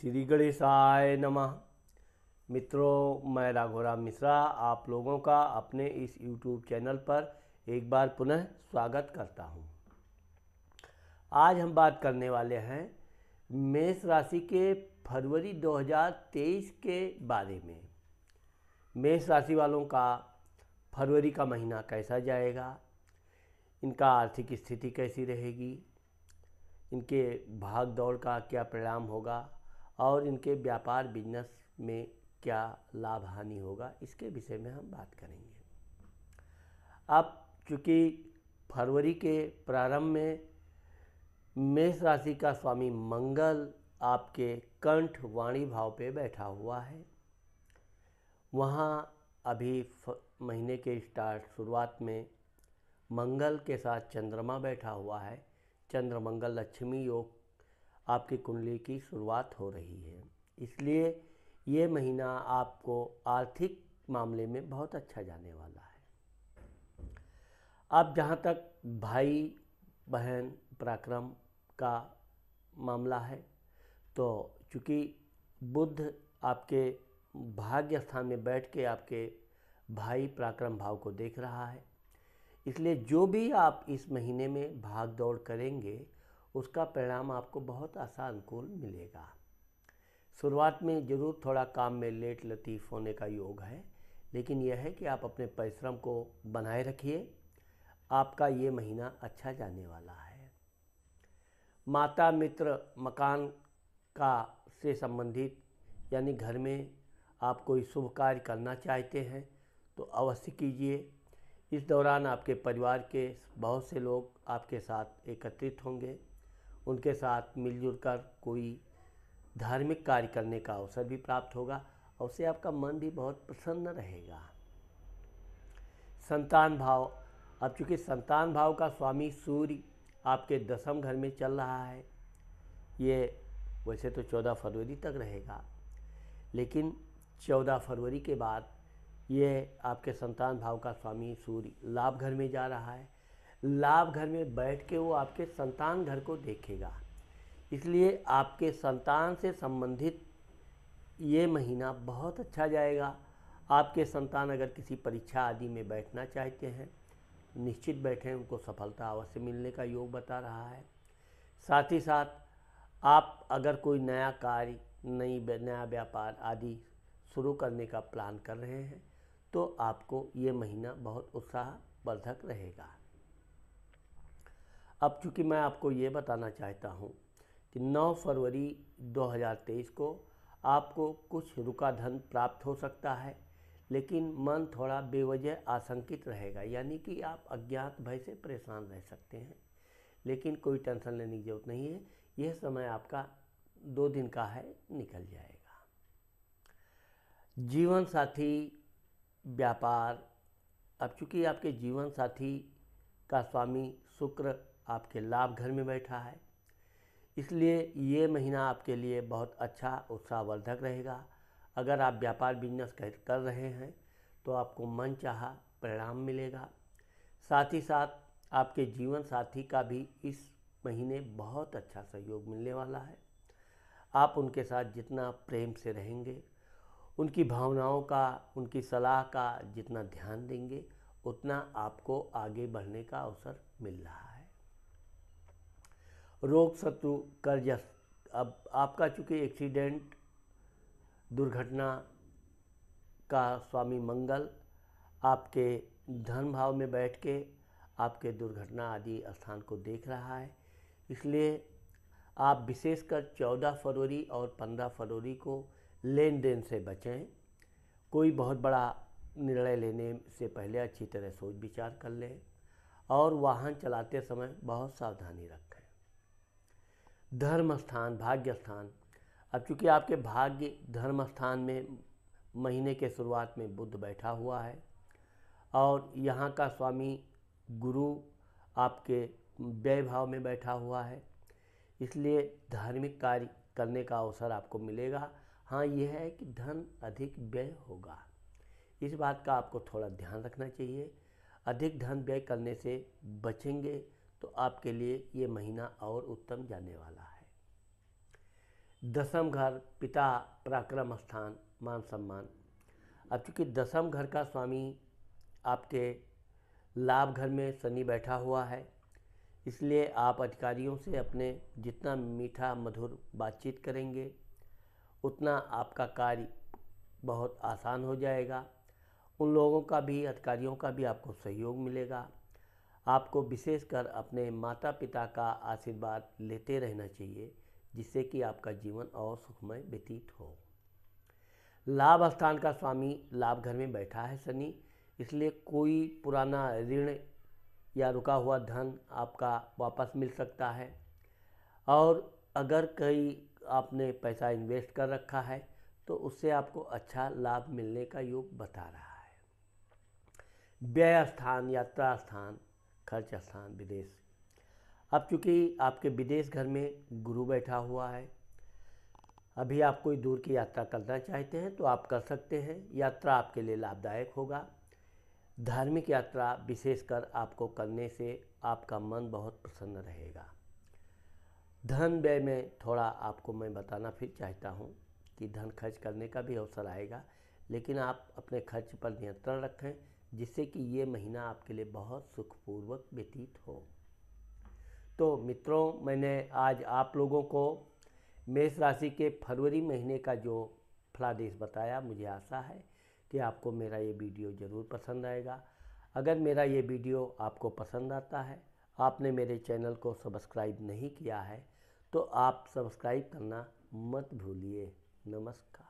श्री गणेशाय नमः मित्रों मैं राघोराम मिश्रा आप लोगों का अपने इस यूट्यूब चैनल पर एक बार पुनः स्वागत करता हूं। आज हम बात करने वाले हैं मेष राशि के फरवरी 2023 के बारे में मेष राशि वालों का फरवरी का महीना कैसा जाएगा इनका आर्थिक स्थिति कैसी रहेगी इनके भाग दौड़ का क्या परिणाम होगा और इनके व्यापार बिजनेस में क्या लाभ हानि होगा इसके विषय में हम बात करेंगे अब चूँकि फरवरी के प्रारंभ में मेष राशि का स्वामी मंगल आपके कंठ वाणी भाव पे बैठा हुआ है वहाँ अभी महीने के स्टार्ट शुरुआत में मंगल के साथ चंद्रमा बैठा हुआ है चंद्र मंगल लक्ष्मी योग आपकी कुंडली की शुरुआत हो रही है इसलिए ये महीना आपको आर्थिक मामले में बहुत अच्छा जाने वाला है अब जहाँ तक भाई बहन पराक्रम का मामला है तो चूँकि बुद्ध आपके भाग्य स्थान में बैठ के आपके भाई पराक्रम भाव को देख रहा है इसलिए जो भी आप इस महीने में भाग दौड़ करेंगे उसका परिणाम आपको बहुत आसान कुल मिलेगा शुरुआत में ज़रूर थोड़ा काम में लेट लतीफ़ होने का योग है लेकिन यह है कि आप अपने परिश्रम को बनाए रखिए आपका ये महीना अच्छा जाने वाला है माता मित्र मकान का से संबंधित यानी घर में आप कोई शुभ कार्य करना चाहते हैं तो अवश्य कीजिए इस दौरान आपके परिवार के बहुत से लोग आपके साथ एकत्रित होंगे उनके साथ मिलजुल कर कोई धार्मिक कार्य करने का अवसर भी प्राप्त होगा और उससे आपका मन भी बहुत प्रसन्न रहेगा संतान भाव अब चूँकि संतान भाव का स्वामी सूर्य आपके दसम घर में चल रहा है ये वैसे तो चौदह फरवरी तक रहेगा लेकिन चौदह फरवरी के बाद ये आपके संतान भाव का स्वामी सूर्य लाभ घर में जा रहा है लाभ घर में बैठ के वो आपके संतान घर को देखेगा इसलिए आपके संतान से संबंधित ये महीना बहुत अच्छा जाएगा आपके संतान अगर किसी परीक्षा आदि में बैठना चाहते हैं निश्चित बैठें उनको सफलता अवश्य मिलने का योग बता रहा है साथ ही साथ आप अगर कोई नया कार्य नई नया व्यापार आदि शुरू करने का प्लान कर रहे हैं तो आपको ये महीना बहुत उत्साहवर्धक रहेगा अब चूंकि मैं आपको ये बताना चाहता हूँ कि 9 फरवरी 2023 को आपको कुछ रुका धन प्राप्त हो सकता है लेकिन मन थोड़ा बेवजह आशंकित रहेगा यानी कि आप अज्ञात भय से परेशान रह सकते हैं लेकिन कोई टेंशन लेने की जरूरत नहीं है यह समय आपका दो दिन का है निकल जाएगा जीवन साथी व्यापार अब चूँकि आपके जीवन साथी का स्वामी शुक्र आपके लाभ घर में बैठा है इसलिए ये महीना आपके लिए बहुत अच्छा उत्साहवर्धक रहेगा अगर आप व्यापार बिजनेस कर रहे हैं तो आपको मन चाह परिणाम मिलेगा साथ ही साथ आपके जीवन साथी का भी इस महीने बहुत अच्छा सहयोग मिलने वाला है आप उनके साथ जितना प्रेम से रहेंगे उनकी भावनाओं का उनकी सलाह का जितना ध्यान देंगे उतना आपको आगे बढ़ने का अवसर मिल रहा है रोग शत्रु कर्ज अब आपका चूँकि एक्सीडेंट दुर्घटना का स्वामी मंगल आपके धन भाव में बैठ के आपके दुर्घटना आदि स्थान को देख रहा है इसलिए आप विशेषकर 14 फरवरी और 15 फरवरी को लेन देन से बचें कोई बहुत बड़ा निर्णय लेने से पहले अच्छी तरह सोच विचार कर लें और वाहन चलाते समय बहुत सावधानी रखें धर्म स्थान भाग्य स्थान अब चूँकि आपके भाग्य धर्म स्थान में महीने के शुरुआत में बुद्ध बैठा हुआ है और यहाँ का स्वामी गुरु आपके व्यय भाव में बैठा हुआ है इसलिए धार्मिक कार्य करने का अवसर आपको मिलेगा हाँ यह है कि धन अधिक व्यय होगा इस बात का आपको थोड़ा ध्यान रखना चाहिए अधिक धन व्यय करने से बचेंगे तो आपके लिए ये महीना और उत्तम जाने वाला है दसम घर पिता पराक्रम स्थान मान सम्मान अब चूँकि दसम घर का स्वामी आपके लाभ घर में शनि बैठा हुआ है इसलिए आप अधिकारियों से अपने जितना मीठा मधुर बातचीत करेंगे उतना आपका कार्य बहुत आसान हो जाएगा उन लोगों का भी अधिकारियों का भी आपको सहयोग मिलेगा आपको विशेषकर अपने माता पिता का आशीर्वाद लेते रहना चाहिए जिससे कि आपका जीवन और सुखमय व्यतीत हो लाभ स्थान का स्वामी लाभ घर में बैठा है शनि इसलिए कोई पुराना ऋण या रुका हुआ धन आपका वापस मिल सकता है और अगर कई आपने पैसा इन्वेस्ट कर रखा है तो उससे आपको अच्छा लाभ मिलने का योग बता रहा है व्यय स्थान यात्रा स्थान खर्च स्थान विदेश अब चूँकि आपके विदेश घर में गुरु बैठा हुआ है अभी आप कोई दूर की यात्रा करना चाहते हैं तो आप कर सकते हैं यात्रा आपके लिए लाभदायक होगा धार्मिक यात्रा विशेषकर आपको करने से आपका मन बहुत प्रसन्न रहेगा धन व्यय में थोड़ा आपको मैं बताना फिर चाहता हूँ कि धन खर्च करने का भी अवसर आएगा लेकिन आप अपने खर्च पर नियंत्रण रखें जिससे कि ये महीना आपके लिए बहुत सुखपूर्वक व्यतीत हो तो मित्रों मैंने आज आप लोगों को मेष राशि के फरवरी महीने का जो फलादेश बताया मुझे आशा है कि आपको मेरा ये वीडियो ज़रूर पसंद आएगा अगर मेरा ये वीडियो आपको पसंद आता है आपने मेरे चैनल को सब्सक्राइब नहीं किया है तो आप सब्सक्राइब करना मत भूलिए नमस्कार